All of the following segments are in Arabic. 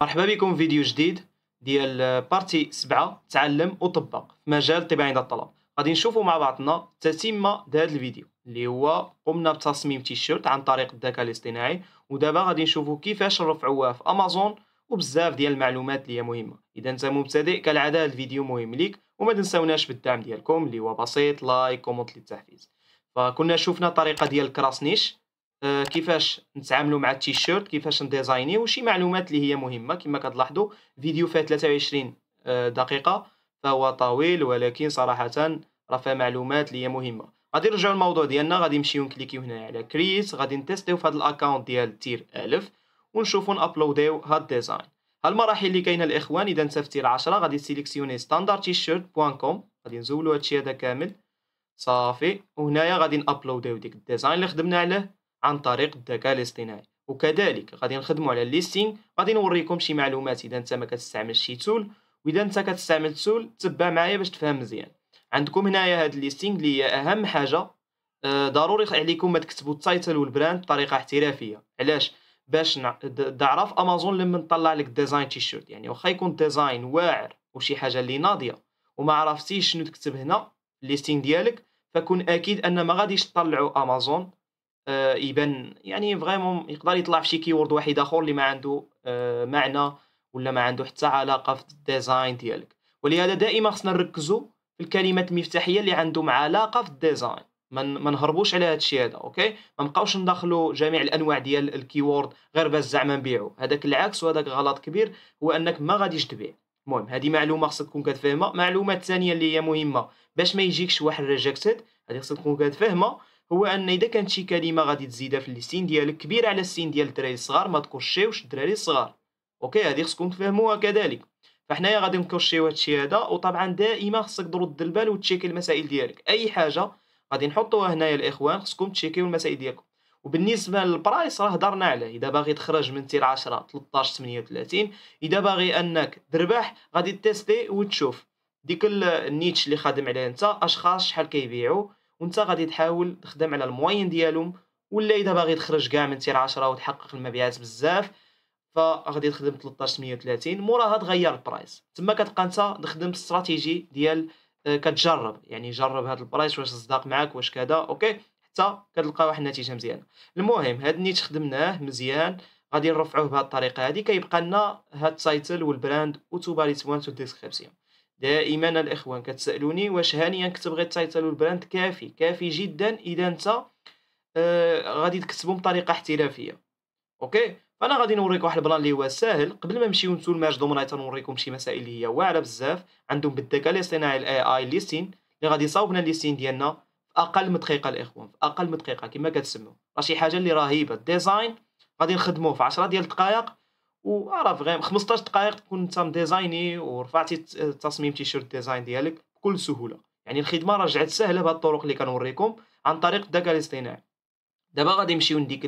مرحبا بكم في فيديو جديد ديال بارتي 7 تعلم وطبق في مجال الطباعه عند الطلب غادي نشوفوا مع بعضنا تتمه ديال الفيديو اللي هو قمنا بتصميم تيشيرت عن طريق الذكاء الاصطناعي ودابا غادي نشوفوا كيفاش نرفعوها في امازون وبزاف ديال المعلومات اللي هي مهمه اذا انت مبتدئ كالعاده الفيديو مهم ليك وما تنساوناش بالدعم ديالكم اللي هو بسيط لايك كومنت للتحفيز فكنا شفنا طريقه ديال كراسنيش آه، كيفاش نتعاملوا مع التيشيرت كيفاش نديزايني وشي معلومات اللي هي مهمه كما كتلاحظوا فيديو فيه 23 آه، دقيقه فهو طويل ولكن صراحه راه فيه معلومات اللي هي مهمه غادي نرجعوا للموضوع ديالنا غادي نمشيو نكليكيو هنا على كريس غادي نتيستيو في هذا الاكونت ديال تير الف ونشوفوا نابلوديو هاد الديزاين هالمراحل المراحل اللي كاينه الاخوان اذا في تير 10 غادي سيليكسيوني ستاندارد تيشيرت بوان كوم غادي نزولوا هادشي هذا كامل صافي وهنايا غادي نابلوديو ديك الديزاين اللي خدمنا عليه عن طريق الذكاء الاصطناعي وكذلك غادي نخدموا على الليستينغ غادي نوريكم شي معلومات اذا انت ما كتستعملش شي تول واذا انت كتستعمل تول تبع معايا باش تفهم مزيان عندكم هنايا هاد الليستينغ اللي هي اهم حاجه آه ضروري عليكم ما تكتبوا التايتل والبراند بطريقه احترافيه علاش باش تعرف امازون لما نطلع لك ديزاين تيشيرت يعني واخا يكون ديزاين واعر وشي حاجه اللي ناضيه وما عرفتيش شنو تكتب هنا الليستينغ ديالك فكون اكيد ان ما غاديش تطلعوا امازون آه، يبان يعني فريمون يقدر يطلع في شي كيورد واحد اخر اللي ما عنده آه، معنى ولا ما عنده حتى علاقه في الديزاين ديالك ولهذا دائما خصنا نركزوا في الكلمات المفتاحيه اللي عندهم علاقه في الديزاين ما نهربوش على هذا الشيء هذا اوكي ما نبقاوش ندخلوا جميع الانواع ديال الكيورد غير باش زعما نبيعوا هذاك العكس وهذاك غلط كبير هو انك ما غاديش تبيع المهم هذه معلومه خصك تكون كتفهمها معلومه ثانيه اللي هي مهمه باش ما يجيكش واحد ريجكتد هذه خصك تكون كتفهمها هو ان اذا كانت شي كلمه غادي تزيدها في السين ديالك كبيره على السين ديال الدراري الصغار ما تكوشيوش الدراري الصغار اوكي هذه خصكم تفهموها كذلك فحنايا غادي نكرشيو هادشي هذا وطبعا دائما خصك ترد البال وتشيكي المسائل ديالك اي حاجه غادي نحطوها هنايا الاخوان خصكم تشيكيو المسائل ديالكم وبالنسبه للبرايس راه هضرنا عليه اذا باغي تخرج من تير 10 13 38 اذا باغي انك تربح غادي تيستي وتشوف ديك النيتش اللي خادم عليها انت اشخاص شحال كيبيعوا وانت غادي تحاول تخدم على الموين ديالهم ولا اذا باغي تخرج كاع من تير 10 وتحقق المبيعات بزاف فغادي تخدم 1330 موراها تغير البرايس تما كتبقى انت تخدم الاستراتيجي ديال آه، كتجرب يعني جرب هذا البرايس واش صداق معاك واش كذا اوكي حتى كتلقى واحد النتيجه مزيانه المهم هاد النيت خدمناه مزيان غادي نرفعوه بهذه الطريقه هذه كيبقى لنا هاد التايتل والبراند وتوباليت في الديسكريبسيون دائما الاخوان كتسالوني واش هانيا غير التايتل والبراند كافي كافي جدا اذا انت آه غادي تكتبو بطريقه احترافيه اوكي فانا غادي نوريك واحد البلان اللي هو ساهل قبل ما نمشيو نسول ماج دومينيتر نوريكم شي مسائل اللي هي واعره بزاف عندهم بالذكاء الاصطناعي الاي اي ليستين اللي غادي يصاوبنا ليستين ديالنا في اقل من دقيقه الاخوان في اقل من دقيقه كما كتسمو راه شي حاجه اللي رهيبه الديزاين غادي نخدموه في 10 ديال الدقائق وراه آه، فغيم 15 دقائق تكون انت مديزايني ورفعتي تصميم تيشيرت ديزاين ديالك بكل سهوله يعني الخدمه رجعت سهله بهاد الطرق اللي كنوريكم عن طريق الذكاء الاصطناعي دابا غادي نمشيو لديك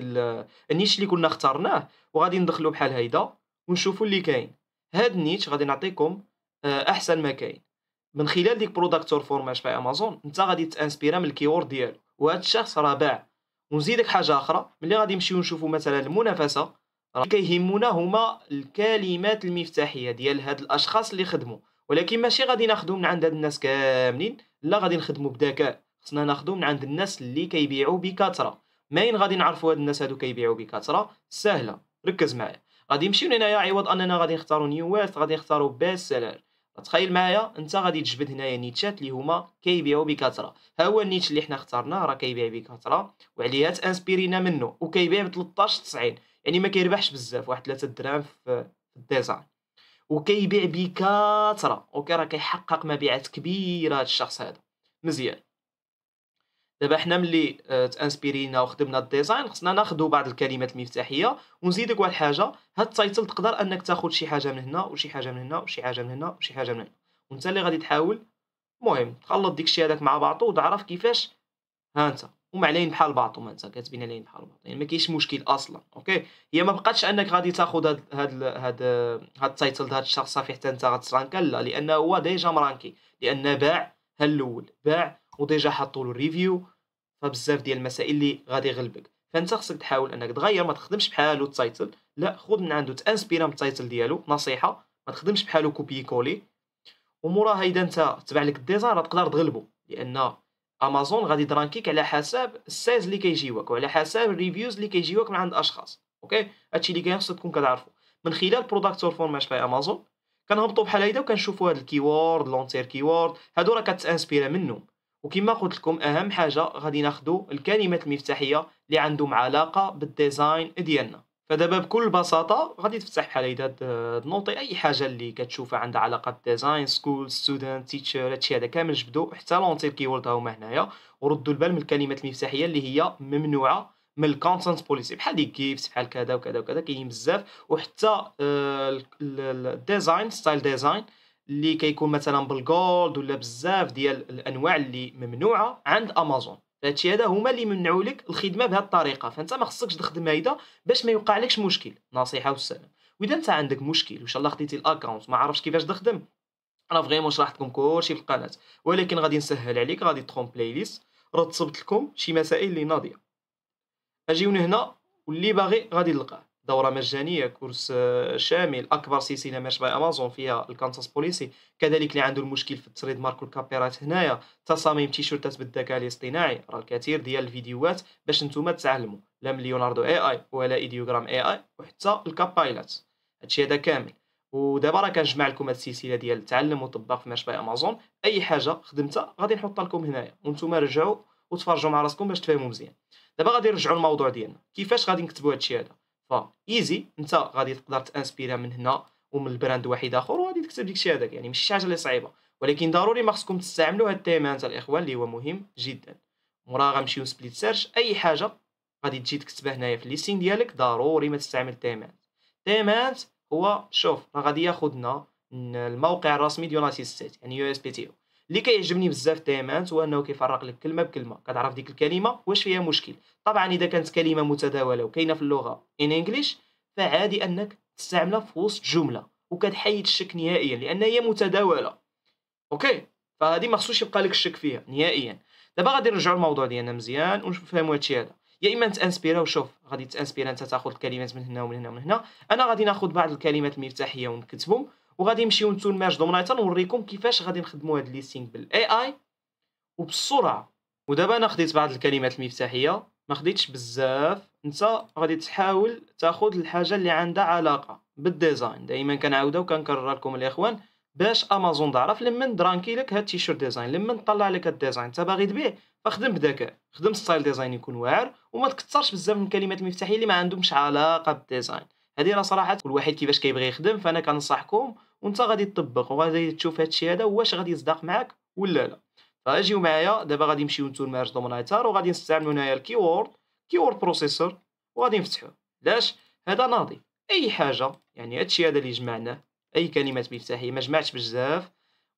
النيش اللي كنا اختارناه وغادي ندخلو بحال هيدا ونشوفو اللي كاين هاد النيش غادي نعطيكم آه، احسن ما كاين من خلال ديك بروداكتور فورماج في امازون انت غادي تانسبيرا من الكيورد ديالو وهاد الشخص راه باع ونزيدك حاجه اخرى ملي غادي نمشيو نشوفو مثلا المنافسه راه كيهمونا هما الكلمات المفتاحيه ديال هاد الاشخاص اللي خدموا ولكن ماشي غادي ناخذو من عند هاد الناس كاملين لا غادي نخدمو بذكاء خصنا ناخذو من عند الناس اللي كيبيعوا بكثره ماين غادي نعرفوا هاد الناس هادو كيبيعوا بكثره سهله ركز معايا غادي نمشيو هنايا عوض اننا غادي نختاروا نيوات غادي نختاروا باس سيلر تخيل معايا انت غادي تجبد هنايا نيتشات اللي هما كيبيعوا بكثره ها هو النيتش اللي حنا اخترناه راه كيبيع بكثره وعليها تانسبيرينا منه وكيبيع ب 13 90 يعني ما كيربحش بزاف واحد 3 دراهم في الديزاين وكيبيع بكثره اوكي راه كيحقق مبيعات كبيره هذا الشخص هذا مزيان دابا حنا ملي آه، تانسبيرينا وخدمنا الديزاين خصنا ناخذ بعض الكلمات المفتاحيه ونزيدك واحد الحاجه هاد التايتل تقدر انك تاخذ شي حاجه من هنا وشي حاجه من هنا وشي حاجه من هنا وشي حاجه من هنا وانت اللي غادي تحاول المهم تخلط ديك الشيء هذاك مع بعضو وتعرف كيفاش ها انت هما عليين بحال بعضهم انت كاتبين عليين بحال بعض يعني ما كاينش مشكل اصلا اوكي هي ما بقاتش انك غادي تاخذ هاد هاد هاد هاد التايتل هاد الشخص صافي حتى انت غترانكا لا لان هو ديجا مرانكي لان باع ها الاول باع وديجا حطوا له ريفيو فبزاف ديال المسائل اللي غادي يغلبك فانت خصك تحاول انك تغير ما تخدمش بحالو التايتل لا خذ من عنده تانسبيرا من التايتل ديالو نصيحه ما تخدمش بحالو كوبي كولي وموراها اذا انت تبع لك الديزاين تقدر تغلبو لان امازون غادي درانكيك على حساب السيز اللي كيجيوك وعلى حساب الريفيوز اللي كيجيوك من عند اشخاص اوكي هادشي اللي خصك تكون كتعرفو من خلال برودكت فورماج في امازون كنهبطوا بحال هيدا وكنشوفوا هاد الكيورد لونتير كيورد هادو راه كتانسبيرا منهم وكما قلت لكم اهم حاجه غادي ناخذوا الكلمات المفتاحيه اللي عندهم علاقه بالديزاين ديالنا فدابا بكل بساطه غادي تفتح بحال هيدا نوطي اي حاجه اللي كتشوفها عندها علاقه بالديزاين سكول ستودنت تيتشر هادشي هذا كامل جبدو حتى لونتي الكيورد ها هما هنايا وردوا البال من الكلمات المفتاحيه اللي هي ممنوعه من الكونتنت بوليسي بحال دي كيفس بحال كذا وكذا وكذا كاينين بزاف وحتى الديزاين ستايل ديزاين اللي كيكون مثلا بالجولد ولا بزاف ديال الانواع اللي ممنوعه عند امازون فهادشي هذا هما اللي يمنعوا لك الخدمه بهذه الطريقه فانت ما خصكش تخدم هيدا باش ما يوقع لكش مشكل نصيحه والسلام واذا انت عندك مشكل واش الله خديتي الاكونت ما عرفتش كيفاش تخدم انا فريمون شرحت لكم كلشي في القناه ولكن غادي نسهل عليك غادي تدخل بلاي ليست رتبت لكم شي مسائل اللي ناضيه اجيو هنا واللي باغي غادي يلقاه دورة مجانية كورس آه، شامل أكبر سلسلة ماش باي أمازون فيها الكانساس بوليسي كذلك اللي عنده المشكل في التسريد ماركو الكابيرات هنايا تصاميم تيشرتات بالذكاء الاصطناعي راه الكثير ديال الفيديوهات باش نتوما تتعلموا لا من ليوناردو اي اي ولا ايديوغرام اي اي وحتى الكابايلات هادشي هذا كامل ودابا راه كنجمع لكم هاد السلسله ديال تعلم وطبق في ماش باي امازون اي حاجه خدمتها غادي نحطها لكم هنايا وانتوما رجعوا وتفرجوا مع راسكم باش تفهموا مزيان دابا غادي نرجعوا للموضوع ديالنا كيفاش غادي نكتبوا هادشي هذا ايزي انت غادي تقدر تانسبيرا من هنا ومن البراند واحد اخر وغادي تكتب ديك الشيء هذاك يعني ماشي شي حاجه اللي صعيبه ولكن ضروري ما خصكم تستعملوا هاد التيمانت الاخوان اللي هو مهم جدا مورا غنمشيو سبليت سيرش اي حاجه غادي تجي تكتبها هنايا في الليستين ديالك ضروري ما تستعمل تيمانت تيمانت هو شوف راه غادي ياخذنا الموقع الرسمي ديال ناسيس سيت يعني يو اس بي تي او اللي كيعجبني بزاف تيمانت هو انه كيفرق لك كلمه بكلمه كتعرف ديك الكلمه واش فيها مشكل طبعا اذا كانت كلمه متداوله وكاينه في اللغه ان انجليش فعادي انك تستعملها في وسط جمله وكتحيد الشك نهائيا لان هي متداوله اوكي فهذه ما خصوش يبقى لك الشك فيها نهائيا دابا غادي نرجعوا للموضوع ديالنا مزيان ونفهموا هادشي هذا يا اما تانسبيرا وشوف غادي تانسبيرا انت تاخذ الكلمات من هنا ومن هنا ومن هنا انا غادي ناخذ بعض الكلمات المفتاحيه ونكتبهم وغادي نمشيو نتو الميرج دومنايتر نوريكم كيفاش غادي نخدموا هاد ليستينغ بالاي اي وبالسرعه ودابا انا خديت بعض الكلمات المفتاحيه ما خديتش بزاف انت غادي تحاول تاخذ الحاجه اللي عندها علاقه بالديزاين دائما كنعاودها وكنكرر لكم الاخوان باش امازون تعرف لمن درانكي لك هاد التيشيرت ديزاين لمن طلع لك هاد الديزاين انت باغي تبيع فخدم بذكاء خدم ستايل ديزاين يكون واعر وما تكثرش بزاف من الكلمات المفتاحيه اللي ما عندهمش علاقه بالديزاين هذه راه صراحه كل واحد كيفاش كيبغي يخدم فانا كنصحكم وانت غادي تطبق وغادي تشوف هادشي هذا واش غادي يصدق معاك ولا لا فاجيو معايا دابا غادي نمشيو نتو لمارج دومنايتر وغادي نستعملو هنايا الكيورد كيورد بروسيسور وغادي نفتحوه علاش هذا ناضي اي حاجه يعني هادشي هذا اللي جمعناه اي كلمات مفتاحيه ما جمعتش بزاف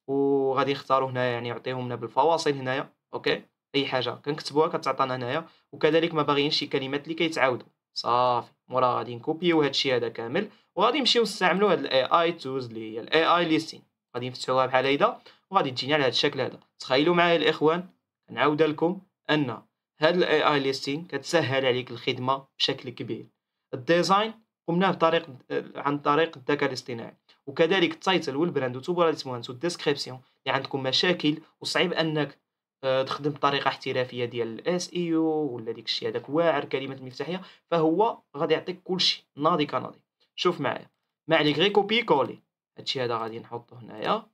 وغادي نختارو هنايا يعني يعطيهم لنا بالفواصل هنايا اوكي اي حاجه كنكتبوها كتعطينا هنايا وكذلك ما باغيينش شي كلمات اللي كيتعاودوا صافي مورا غادي نكوبيو هادشي هذا كامل وغادي نمشيو نستعملو هاد الاي اي تولز اللي هي الاي اي ليستين غادي نفتحوها بحال هيدا وغادي تجينا على هاد الشكل هذا تخيلوا معايا الاخوان نعاود لكم ان هاد الاي اي ليستين كتسهل عليك الخدمه بشكل كبير الديزاين قمناه بطريق عن طريق الذكاء الاصطناعي وكذلك التايتل والبراند وتوبراليت مهندس والديسكريبسيون اللي عندكم مشاكل وصعيب انك آه، تخدم بطريقه احترافيه ديال الاس اي او e ولا داك الشيء هذاك واعر كلمات مفتاحيه فهو غادي يعطيك كلشي ناضي كنادي شوف معايا ما عليك غير كوبي كولي هادشي هذا غادي نحطو هنايا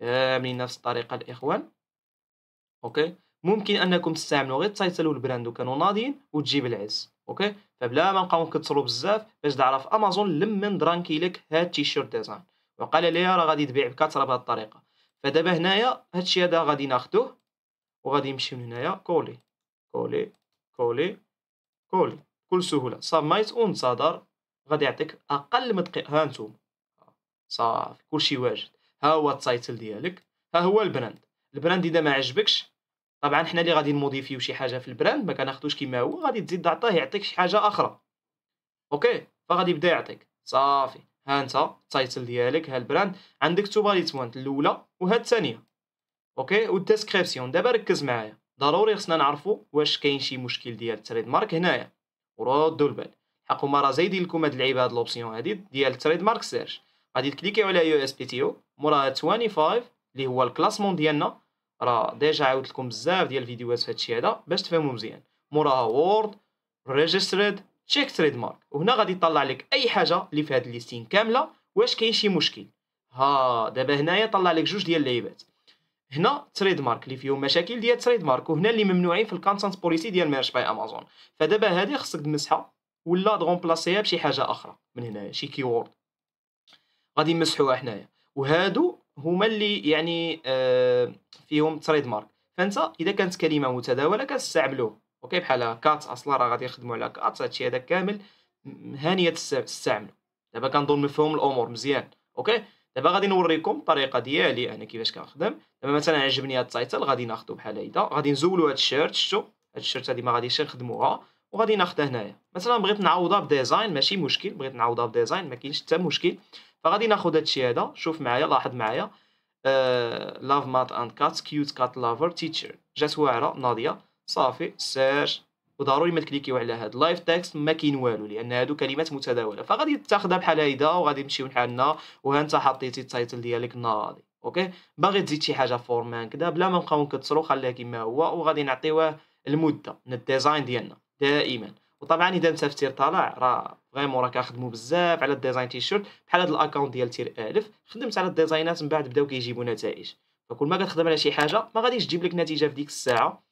كاملين نفس الطريقه الاخوان اوكي ممكن انكم تستعملوا غير التايتل والبراند وكانوا ناضيين وتجيب العز اوكي فبلا ما نبقاو نكثروا بزاف باش تعرف امازون لمن درانكي لك هاد التيشيرت ديزاين وقال لي راه غادي تبيع بكثره بهاد الطريقه فدابا هنايا هادشي هذا غادي ناخذوه وغادي نمشيو هنايا كولي كولي كولي كولي بكل سهوله سميت وانتظر غادي يعطيك اقل من دقيقه ها نتوما صافي كلشي واجد ها هو التايتل ديالك ها هو البراند البراند اذا ما عجبكش طبعا حنا اللي غادي نموديفيو شي حاجه في البراند ما كناخذوش كيما هو غادي تزيد تعطيه يعطيك شي حاجه اخرى اوكي فغادي يبدا يعطيك صافي ها انت التايتل ديالك ها البراند عندك تو باليت بوينت الاولى وها الثانيه اوكي والديسكريبسيون دابا ركز معايا ضروري خصنا نعرفوا واش كاين شي مشكل ديال التريد مارك هنايا وردوا البال اقوم راه زايد لكم هاد اللعيبه هاد لوبسيون هادي ديال تريد مارك سيرش غادي تكليكيو على يو اس بي تي او موراها 25 اللي هو الكلاسمون ديالنا راه ديجا عاودت لكم بزاف ديال الفيديوهات فهادشي هذا باش تفهموا مزيان موراها وورد ريجستريد تشيك تريد مارك وهنا غادي يطلع لك اي حاجه اللي في هاد الليستين كامله واش كاين شي مشكل ها دابا هنايا طلع لك جوج ديال اللعيبات هنا تريد مارك اللي فيهم مشاكل ديال تريد مارك وهنا اللي ممنوعين في الكونتنت بوليسي ديال ميرش باي امازون فدابا هذه خصك تمسحها ولا غومبلاسيها بشي حاجه اخرى من هنايا شي كيورد غادي نمسحوها حنايا وهادو هما اللي يعني آه فيهم تريد مارك فانت اذا كانت كلمه متداوله كتستعملوه اوكي بحال كات اصلا راه غادي يخدموا على كات هادشي هذا كامل هانيه تستعملو دابا كنظن مفهوم الامور مزيان اوكي دابا غادي نوريكم الطريقه ديالي انا كيفاش كنخدم دابا مثلا عجبني هاد التايتل غادي ناخذو بحال هيدا غادي نزولو هاد الشيرت شتو هاد الشيرت هادي ما غاديش نخدموها وغادي ناخذها هنايا مثلا بغيت نعوضها بديزاين ماشي مشكل بغيت نعوضها بديزاين ما كاينش حتى مشكل فغادي ناخذ هادشي هذا شوف معايا لاحظ معايا لاف مات اند كات كيوت كات لافر تيتشر جات واعره ناضيه صافي سيرش وضروري ما تكليكيو على هاد لايف تكست ما كاين والو لان هادو كلمات متداوله فغادي تاخذها بحال هيدا وغادي نمشيو نحالنا وها انت حطيتي التايتل ديالك ناضي اوكي باغي تزيد شي حاجه فورمان كدا بلا ما نبقاو نكثرو خليها كيما هو وغادي نعطيوه المده من الديزاين ديالنا دائما وطبعا اذا انت في تير طالع راه فريمون راك خدموا بزاف على الديزاين تي شيرت بحال هذا الاكونت ديال تير الف خدمت على الديزاينات من بعد بداو كيجيبوا نتائج فكل ما كتخدم على شي حاجه ما غاديش تجيب لك نتيجه في ديك الساعه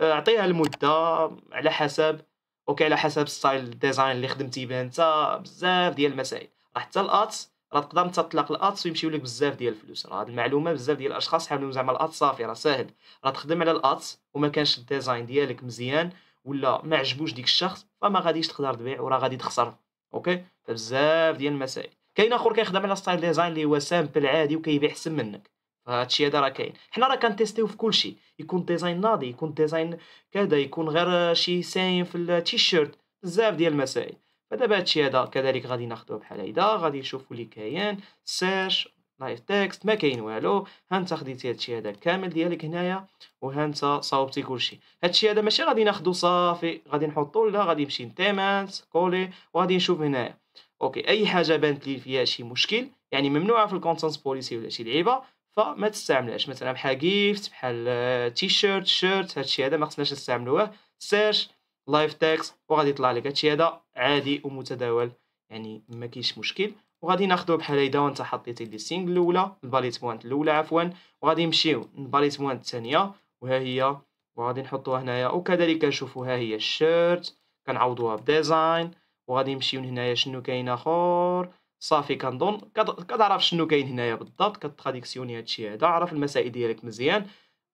آه، اعطيها المده على حسب اوكي على حسب ستايل ديزاين اللي خدمتي به انت بزاف ديال المسائل راه حتى الاتس راه تقدر انت تطلق الاتس ويمشيو لك بزاف ديال الفلوس راه هاد المعلومه بزاف ديال الاشخاص حاولوا زعما الاتس صافي راه ساهل راه تخدم على الاتس وما كانش الديزاين ديالك مزيان ولا ما عجبوش ديك الشخص فما غاديش تقدر تبيع وراه غادي تخسر اوكي بزاف ديال المسائل كاين اخر كيخدم على ستايل ديزاين اللي هو سامبل عادي وكيبيع احسن منك فهادشي هذا راه كاين حنا راه كنتيستيو في كلشي يكون ديزاين ناضي يكون ديزاين كذا يكون غير شي ساين في التيشيرت بزاف ديال المسائل فدابا هادشي هذا كذلك غادي ناخذوه بحال هيدا غادي نشوفوا اللي كاين سيرش لايف تكست ما كاين والو هانت خديتي هادشي هذا كامل ديالك هنايا وهانت صاوبتي كلشي هادشي هذا ماشي غادي ناخدو صافي غادي نحطو لا غادي نمشي لتيمات كولي وغادي نشوف هنايا اوكي اي حاجه بانت لي فيها شي مشكل يعني ممنوعه في الكونتنت بوليسي ولا شي لعيبه فما تستعملهاش مثلا بحال جيفت بحال تي شيرت شيرت هادشي هذا ما خصناش نستعملوه سيرش لايف تكست وغادي يطلع لك هادشي هذا عادي ومتداول يعني ما كاينش مشكل وغادي ناخدو بحال هيدا وانت حطيتي لي سينغ الاولى الباليت بوينت الاولى عفوا وغادي نمشيو للباليت بوينت الثانيه وها هي وغادي نحطوها هنايا وكذلك نشوفوا ها هي الشيرت كنعوضوها بديزاين وغادي نمشيو لهنايا شنو كاين اخر صافي كنظن كتعرف شنو كاين هنايا بالضبط كتخاديكسيوني هادشي هذا عرف المسائل ديالك مزيان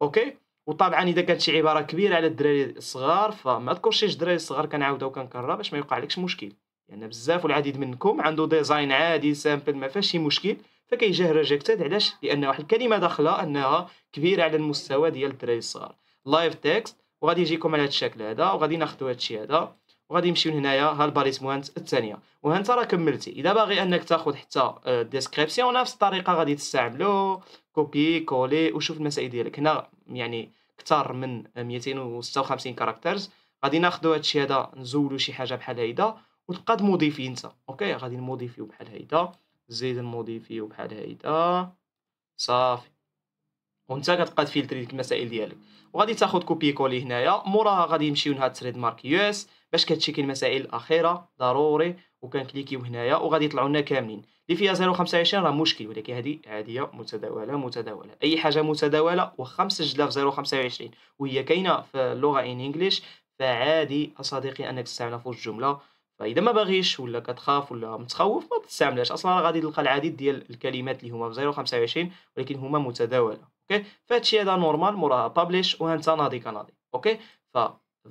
اوكي وطبعا اذا كانت شي عباره كبيره على الدراري الصغار فما تكونشيش الدراري الصغار كنعاودها وكنكررها باش ما يوقع لكش مشكل لان يعني بزاف والعديد منكم عنده ديزاين عادي سامبل ما فيهش شي مشكل فكيجيه ريجيكتد علاش لان واحد الكلمه داخله انها كبيره على المستوى ديال الدراري الصغار لايف تكست وغادي يجيكم على هذا الشكل هذا وغادي ناخذوا هذا الشيء هذا وغادي نمشيو لهنايا ها الباريس موانت الثانيه وهانت راه كملتي اذا باغي انك تاخذ حتى ديسكريبسيون آه، نفس الطريقه غادي تستعملو كوبي كولي وشوف المسائل ديالك هنا يعني اكثر من 256 كاركترز غادي ناخذوا هذا الشيء هذا نزولو شي حاجه بحال هيدا وتبقى موديفي انت اوكي غادي نموديفيو بحال هيدا زيد نموديفيو بحال هيدا صافي وانت كتبقى تفلتري ديك المسائل ديالك وغادي تاخد كوبي كولي هنايا موراها غادي نمشيو لهاد تريد مارك يو اس باش كتشيكي المسائل الاخيره ضروري وكنكليكيو هنايا وغادي يطلعوا لنا كاملين اللي فيها 025 راه مشكل ولكن هذه عاديه متداوله متداوله اي حاجه متداوله واخا مسجله في 025 وهي كاينه في اللغه ان انجليش فعادي اصديقي انك تستعملها في الجمله فاذا ما باغيش ولا كتخاف ولا متخوف ما تستعملهاش اصلا غادي تلقى العديد ديال الكلمات اللي هما في 025 ولكن هما متداوله اوكي فهادشي هذا نورمال موراها بابليش وانت ناضي كناضي اوكي ف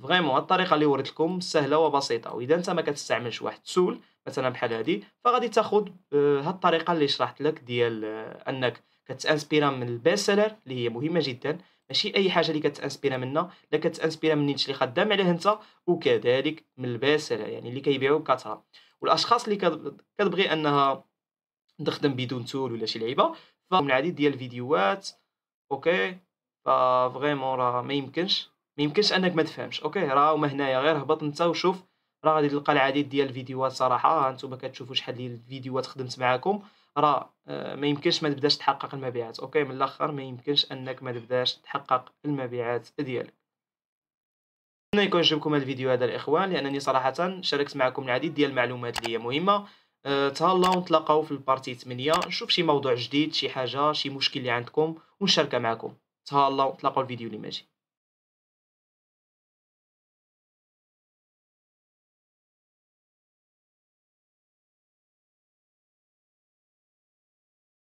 فريمون الطريقه اللي وريت لكم سهله وبسيطه واذا انت ما كتستعملش واحد السول مثلا بحال هادي فغادي تاخذ آه، هاد الطريقه اللي شرحت لك ديال آه، انك كتانسبيرا من البيست سيلر اللي هي مهمه جدا ماشي اي حاجه اللي كتانسبيرا منا لا كتانسبيرا من نيتش اللي خدام عليه انت وكذلك من الباسله يعني اللي كيبيعوه بكثره والاشخاص اللي كتبغي انها تخدم بدون تول ولا شي لعيبه فمن العديد ديال الفيديوهات اوكي فريمون راه ما يمكنش ما يمكنش انك ما تفهمش اوكي راه هما هنايا غير هبط انت وشوف راه غادي تلقى العديد ديال الفيديوهات صراحه هانتوما كتشوفوا شحال ديال الفيديوهات خدمت معاكم راه آه، ما يمكنش ما تبداش تحقق المبيعات اوكي من الاخر ما يمكنش انك ما تبداش تحقق المبيعات ديالك نتمنى يكون عجبكم الفيديو هذا الاخوان لانني صراحه شاركت معكم العديد ديال المعلومات اللي هي مهمه أه تهلاو ونتلاقاو في البارتي 8 نشوف شي موضوع جديد شي حاجه شي مشكل اللي عندكم ونشاركها معكم تهلاو نتلاقاو الفيديو اللي ماجي